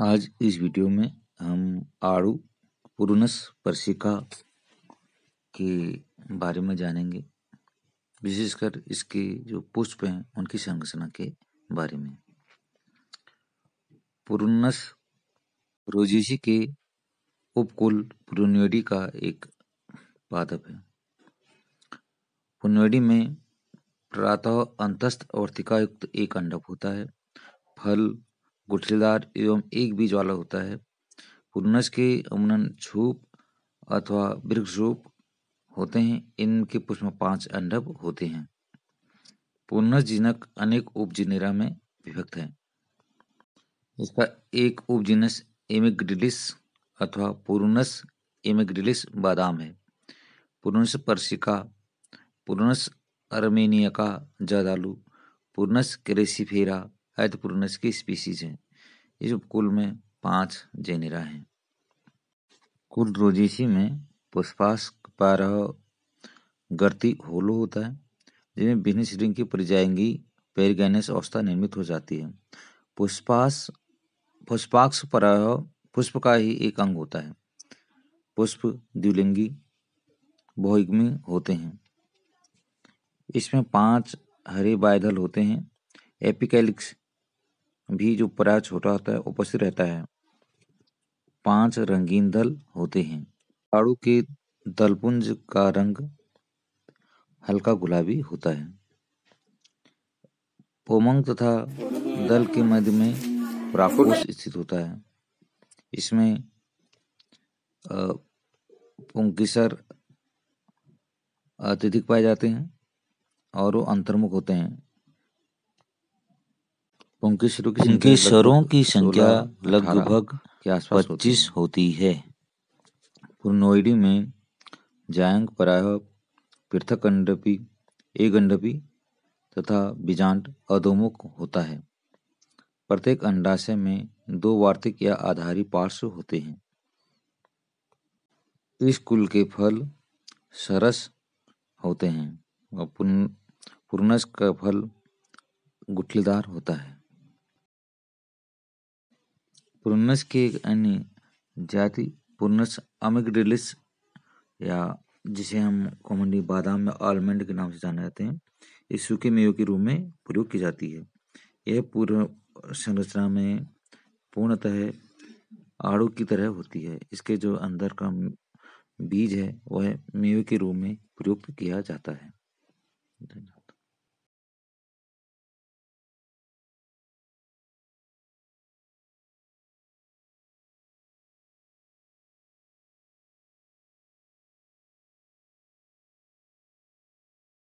आज इस वीडियो में हम आड़ू पुरुनस पर्सिका के बारे में जानेंगे विशेषकर इसके जो पुष्प हैं उनकी संरचना के बारे में पुरुनस रोजिशी के उपकुल पुरुनियोडी का एक पादप है पुनियोडी में प्रातः अंतस्थ अवर्तिकायुक्त एक अंडक होता है फल गुठलीदार एवं एक बीज वाला होता है पुनस के अमूमन छूप अथवा रूप होते हैं इनके पुष्प में पांच अंडब होते हैं पुनस जिनक अनेक उपजिनेरा में विभक्त है इसका एक उपजीनस एमिग्रिलिस अथवा पुरुनस एमिग्रिलिस बादाम है पुरुनस पर्सिका पुरुनस अर्मेनिया का जदालू पुरुनस क्रेसिफेरा हैतपुरनस की स्पीसीज हैं इस उपकुल में पांच जेनेरा हैं कुल रोजीसी में पुष्पास्क पारह गर्ती होलो होता है जिनमें बिजनेस रिंग की परिजाएंगी पेरिगैनस अवस्था निर्मित हो जाती है पुष्पास पुष्पाक्ष पर पुष्प का ही एक अंग होता है पुष्प द्विलिंगी बहुग्मी होते हैं इसमें पांच हरे बायधल होते हैं एपिकैलिक्स भी जो पराज छोटा होता है उपस्थित रहता है पांच रंगीन दल होते हैं आड़ू के दलपुंज का रंग हल्का गुलाबी होता है पोमंग तथा दल के मध्य में प्राकोष स्थित होता है इसमें पुंकिसर अत्यधिक पाए जाते हैं और वो अंतर्मुख होते हैं पुंकेसरों की पुंकेसरों की संख्या लगभग पच्चीस होती है पूर्णोइडी में जायंग प्राय पृथक अंडपी एक अंडपी तथा बीजांड अधोमुख होता है प्रत्येक अंडाशय में दो वार्तिक या आधारी पार्श्व होते हैं इस कुल के फल सरस होते हैं और पुन, पुर्नस का फल गुठलीदार होता है पुर्नस की एक अन्य जाति पुर्नस अमिगडिलिस या जिसे हम कॉमनली बादाम या आलमंड के नाम से जाना जाते हैं ये सूखे मेवे के रूप में प्रयोग की जाती है यह पूर्व संरचना में पूर्णतः आड़ू की तरह होती है इसके जो अंदर का बीज है वह मेवे के रूप में प्रयुक्त किया जाता है